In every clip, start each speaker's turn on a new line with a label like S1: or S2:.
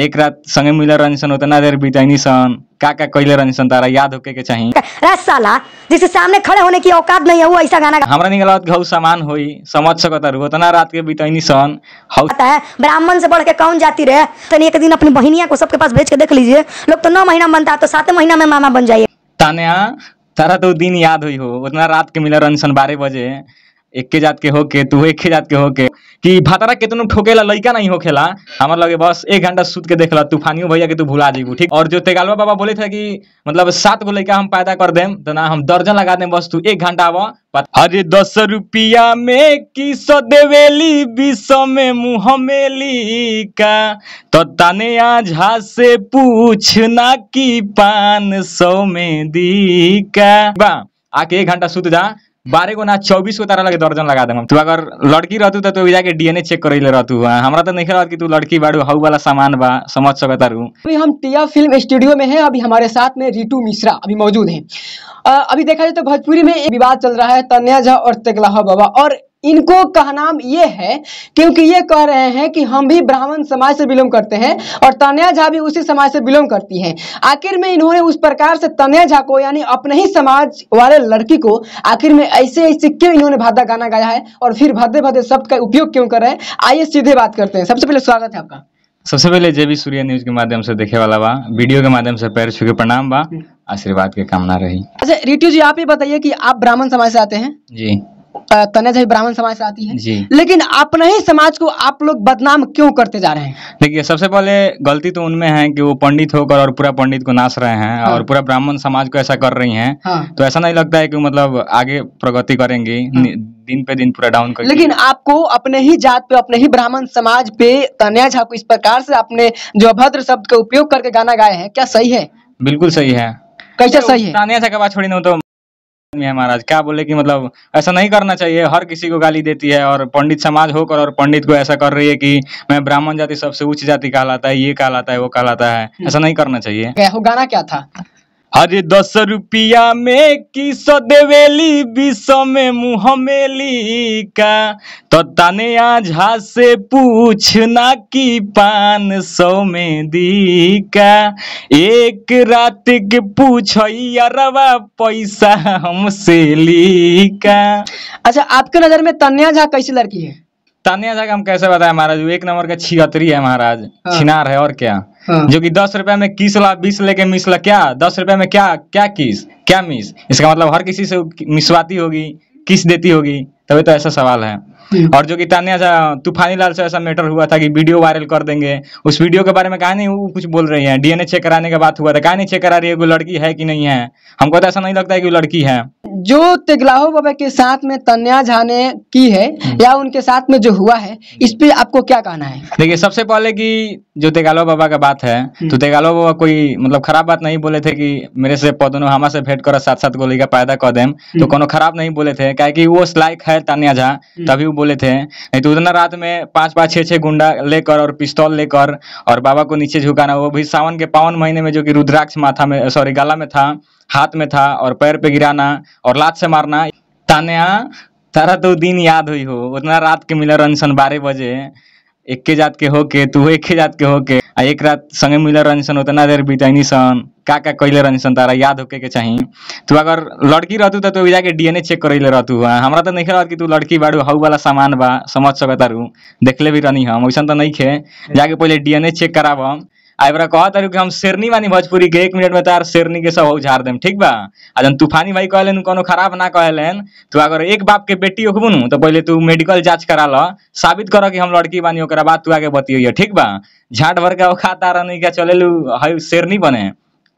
S1: एक रात संगे मिलर सन उतना देर बीतनी सन का का कैले सन तारा याद होके के चाहिए साला जिसे सामने खड़े होने की औकात नहीं है वो ऐसा गाना हमरा निकलावत घऊ सामान होई समझ सकता रू उतना रात के बीतनी सन पता है ब्राह्मण से बढ़ के कौन जाती रहे तो एक
S2: दिन अपनी बहनिया को सबके पास भेज के देख लीजिए लोग तो नौ महीना बनता तो सात महीना में मामा बन जाइए
S1: तान्या तारा तो दिन याद हुई हो उतना रात के मिला रंजन बारह बजे एक जात के होके तू एक जात के होके कि भातारा केतनो ठोकेला लइका नहीं होखेला हमार लगे बस एक घंटा सूत के देखला तूफानियों भैया के तू भुला जीबू ठीक और जो तेगालवा बाबा बोले थे कि मतलब सात गो लइका हम पैदा कर देम तो ना हम दर्जन लगा देम बस तू एक घंटा आवा अरे दस रुपया में की सौ देवेली बीस में मुँह मेली का तो तने आझा से ना की पान सौ में दी का आके एक घंटा सूत जा बारह गो ना चौबीस गो तारा लगे दर्जन लगा देम तू अगर लड़की रहतू तो तू जाके डीएनए चेक कर ले रहतू तो नहीं कि तू लड़की बाड़ू हाउ वाला सामान बा समझ सकता रू
S2: अभी हम टिया फिल्म स्टूडियो में है अभी हमारे साथ में रिटू मिश्रा अभी मौजूद है अभी देखा जाए तो भोजपुरी में एक विवाद चल रहा है तन्या झा और तेगलाहा बाबा और इनको कहना ये है क्योंकि ये कह रहे हैं कि हम भी ब्राह्मण समाज से बिलोंग करते हैं और तनया झा भी उसी समाज से बिलोंग करती हैं आखिर में इन्होंने उस प्रकार से तनया झा को यानी अपने ही समाज वाले लड़की को आखिर में ऐसे ऐसे क्यों इन्होंने भादा गाना गाया है और फिर भद्दे भद्दे शब्द का उपयोग क्यों कर रहे हैं आइए सीधे बात करते हैं सबसे पहले स्वागत है आपका
S1: सबसे पहले भी सूर्य न्यूज के माध्यम से देखे वाला बा वीडियो के माध्यम से पैर छू के प्रणाम बा आशीर्वाद के कामना रही
S2: अच्छा रितु जी आप ये बताइए कि आप ब्राह्मण समाज से आते हैं जी तनेजाई ब्राह्मण समाज से आती है जी लेकिन अपने ही समाज को आप लोग बदनाम क्यों करते जा रहे हैं
S1: देखिए सबसे पहले गलती तो उनमें है कि वो पंडित होकर और पूरा पंडित को नाश रहे हैं हाँ। और पूरा ब्राह्मण समाज को ऐसा कर रही है हाँ। तो ऐसा नहीं लगता है की मतलब आगे प्रगति करेंगी हाँ। दिन पे दिन पूरा डाउन कर लेकिन
S2: आपको अपने ही जात पे अपने ही ब्राह्मण समाज पे तनिया झा को इस प्रकार से अपने जो अभद्र शब्द का उपयोग करके गाना गाए है क्या सही है
S1: बिल्कुल सही है
S2: कैसे अच्छा, सही है तानिया झा
S1: का बात छोड़ी ना तो है महाराज क्या बोले कि मतलब ऐसा नहीं करना चाहिए हर किसी को गाली देती है और पंडित समाज होकर और पंडित को ऐसा कर रही है कि मैं ब्राह्मण जाति सबसे उच्च जाति कहलाता है ये कहलाता है वो कहलाता है हम्म। ऐसा नहीं करना चाहिए
S2: गाना क्या था
S1: अरे दस रुपया में कि सौ देवेली बीस में मेली का तो तने आझा से पूछना कि पान सौ में दी का एक रात के पूछ अरवा पैसा हमसे ली
S2: का अच्छा आपके नजर में तन्या झा कैसी लड़की है
S1: तानिया का हम कैसे बताए महाराज वो एक नंबर का छिहत्तरी है महाराज हाँ। छिनार है और क्या हाँ। जो कि दस रुपए में किस ला बीस लेके मिस ला क्या दस रुपए में क्या क्या किस क्या मिस इसका मतलब हर किसी से मिसवाती होगी किस देती होगी तभी तो ऐसा सवाल है हम्म। और जो कि तान्या सा तूफानी लाल से ऐसा मैटर हुआ था कि वीडियो वायरल कर देंगे उस वीडियो के बारे में कहा नहीं वो कुछ बोल रही है डीएनए चेक कराने का बात हुआ था कहा नहीं चेक करा रही है वो लड़की है कि नहीं है हमको तो ऐसा नहीं लगता है कि वो लड़की है
S2: जो तेगलाहो बाबा के साथ में तन्या झा ने की है हम्म। या उनके साथ में जो हुआ है इस पे आपको क्या कहना है
S1: देखिए सबसे पहले कि जो तेगालो बाबा का बात है हम्म। तो तेगालो बाबा कोई मतलब खराब बात नहीं बोले थे कि मेरे से पौधनो हमा से भेंट करो साथ साथ गोली का पैदा कर देम तो कोनो खराब नहीं बोले थे क्या की वो लायक है तान्या झा तभी लोग बोले थे नहीं तो उतना रात में पाँच पाँच छः छः गुंडा लेकर और पिस्तौल लेकर और बाबा को नीचे झुकाना वो भी सावन के पावन महीने में जो कि रुद्राक्ष माथा में सॉरी गला में था हाथ में था और पैर पे गिराना और लात से मारना तान्या तारा तो दिन याद हुई हो उतना रात के मिला रनसन बारह बजे एक जात के होके तू एके जात के होके आ एक रात संगे रहनी सन उतना देर बीतनी सन का का कैले सन तारा याद होके के चाहिए तू अगर लड़की रहतू तू जाके डीएनए चेक करैले रहतू हमरा तो नहीं रहत कि तू लड़की बाड़ू हाउ वाला सामान बा समझ रू देखले भी रहनी हम वैसन तो नहीं खे जाके पहले डीएनए चेक कराब आ कह कहत कि हम शेरनी वानी भोजपुरी के एक मिनट में तार शेरनी के सब हो झाड़ देम ठीक बा आ जन तूफानी भाई कहलेन कोनो खराब ना कहलेन तू अगर एक बाप के बेटी होबु नु तो पहले तू मेडिकल जांच करा ल साबित कर कि हम लड़की बानी ओकरा बाद तू आगे बतियो ठीक बा झाट भर के ओखा तारा के चलेलु हई शेरनी बने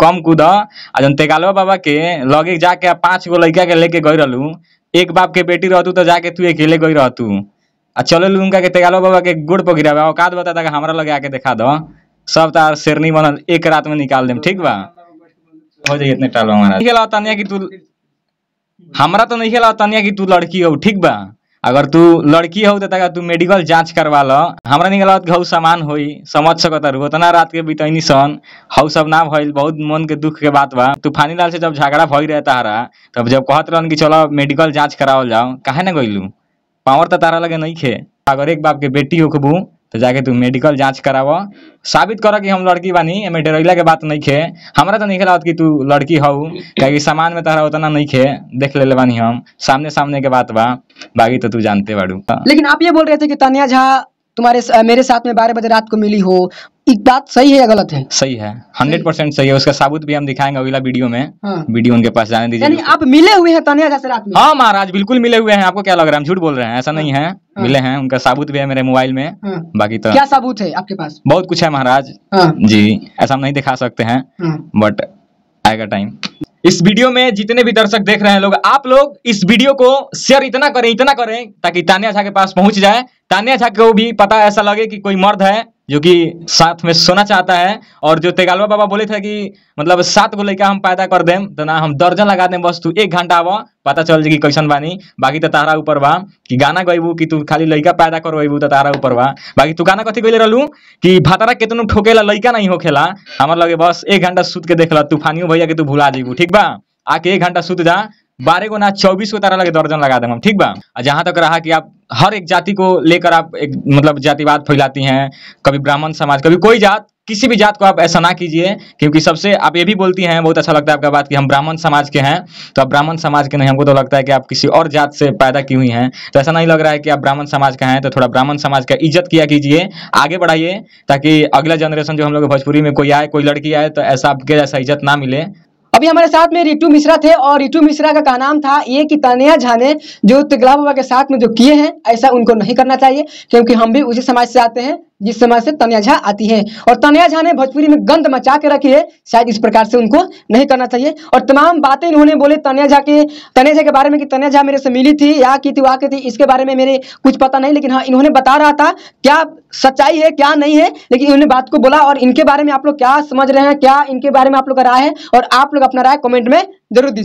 S1: कम कूद आ जन तेगालो बाबा के लगे जाके पांच गो लइका के लेके गई रहलु एक बाप के बेटी रहतू तो जाके तू अकेले गई रहतू आ चलेलु उनका के तेगालो बाबा के गुड़ पगिरा औकात बता हमारा लगे आके दिखा दो सब तार शेरनी बनल एक रात में निकाल दे ठीक बा हो जाए इतने टाल हमारा खेला तनिया की तू हमारा तो नहीं खेला तनिया की तू लड़की हो ठीक बा अगर तू लड़की हो तो तक तू मेडिकल जांच करवा लो हमारा नहीं निकला घऊ सामान हो समझ सकत रू उतना रात के बीतनी सन हऊ सब ना भइल बहुत मन के दुख के बात बा तूफानी लाल से जब झगड़ा भई रहे तारा तब जब कहत रहन कि चलो मेडिकल जांच करावल जाओ कहे ना गइलू पावर तो तारा लगे नहीं खे अगर एक बाप के बेटी हो खबू तो जाके तू मेडिकल जांच कराव साबित करो कि हम लड़की बानी हमें डरैला के बात नहीं खे हमारा तो नहीं खेलावत कि तू लड़की हऊ क्या सामान में तरह उतना नहीं खे देख ले, ले बानी हम सामने सामने के बात बा बाकी तो तू जानते बाड़ू
S2: लेकिन आप ये बोल रहे थे कि तानिया झा तुम्हारे मेरे साथ में बारह बजे रात को मिली हो एक बात सही है या गलत है सही है
S1: हंड्रेड परसेंट सही है उसका साबुत भी हम दिखाएंगे अगला वीडियो में हाँ। वीडियो उनके पास जाने दीजिए यानी
S2: आप मिले हुए हैं तनिया से रात में हाँ
S1: महाराज बिल्कुल मिले हुए हैं आपको क्या लग रहा है हम झूठ बोल रहे हैं ऐसा नहीं है हाँ। मिले हैं उनका साबूत भी है मेरे मोबाइल में हाँ। बाकी तो क्या
S2: साबूत है आपके पास
S1: बहुत कुछ है महाराज हाँ। जी ऐसा हम नहीं दिखा सकते हैं बट आएगा टाइम इस वीडियो में जितने भी दर्शक देख रहे हैं लोग आप लोग इस वीडियो को शेयर इतना करें इतना करें ताकि तानिया झा के पास पहुंच जाए तानिया झा को भी पता ऐसा लगे कि कोई मर्द है जो कि साथ में सोना चाहता है और जो तेगालवा बाबा बोले थे कि मतलब सात गो लैका हम पैदा कर देम तो ना हम दर्जन लगा देम बस तू एक घंटा आवा पता चल जाएगी कैसन बानी बाकी तो तारा ऊपर बा कि गाना गैबू कि तू खाली लड़का पैदा करबू तो तारा ऊपर बा बाकी तू गाना कथी गई रहलू कि भातारा केतनो ठोकेला लड़का नहीं होखेला हमारे लगे बस एक घंटा सुत के देख ला तूफानियों भैया के तू भुला जेबू ठीक बा आके एक घंटा सुत जा बारह गुना ना चौबीस को तारा लगे दर्जन लगा देंगे हम ठीक बा जहां तक रहा कि आप हर एक जाति को लेकर आप एक मतलब जातिवाद फैलाती हैं कभी ब्राह्मण समाज कभी कोई जात किसी भी जात को आप ऐसा ना कीजिए क्योंकि सबसे आप ये भी बोलती हैं बहुत अच्छा लगता है आपका बात कि हम ब्राह्मण समाज के हैं तो आप ब्राह्मण समाज के नहीं हमको तो लगता है कि आप किसी और जात से पैदा की हुई हैं तो ऐसा नहीं लग रहा है कि आप ब्राह्मण समाज का हैं तो थोड़ा ब्राह्मण समाज का इज्जत किया कीजिए आगे बढ़ाइए ताकि अगला जनरेशन जो हम लोग भोजपुरी में कोई आए कोई लड़की आए तो ऐसा आपके जैसा इज्जत ना मिले
S2: अभी हमारे साथ में रितु मिश्रा थे और रितु मिश्रा का, का नाम था ये कि तानिया झा ने जो तिगला बाबा के साथ में जो किए हैं ऐसा उनको नहीं करना चाहिए क्योंकि हम भी उसी समाज से आते हैं जिस समाज से तनिया झा आती है और तनिया झा ने भोजपुरी में गंद मचा के रखी है शायद इस प्रकार से उनको नहीं करना चाहिए और तमाम बातें इन्होंने बोले तनिया झा के तनिया झा के बारे में कि तनिया झा मेरे से मिली थी या की थी वहाँ की थी इसके बारे में मेरे कुछ पता नहीं लेकिन हाँ इन्होंने बता रहा था क्या सच्चाई है क्या नहीं है लेकिन इन्होंने बात को बोला और इनके बारे में आप लोग क्या समझ रहे हैं क्या इनके बारे में आप लोग का राय है और आप लोग अपना राय कॉमेंट में जरूर दीजिए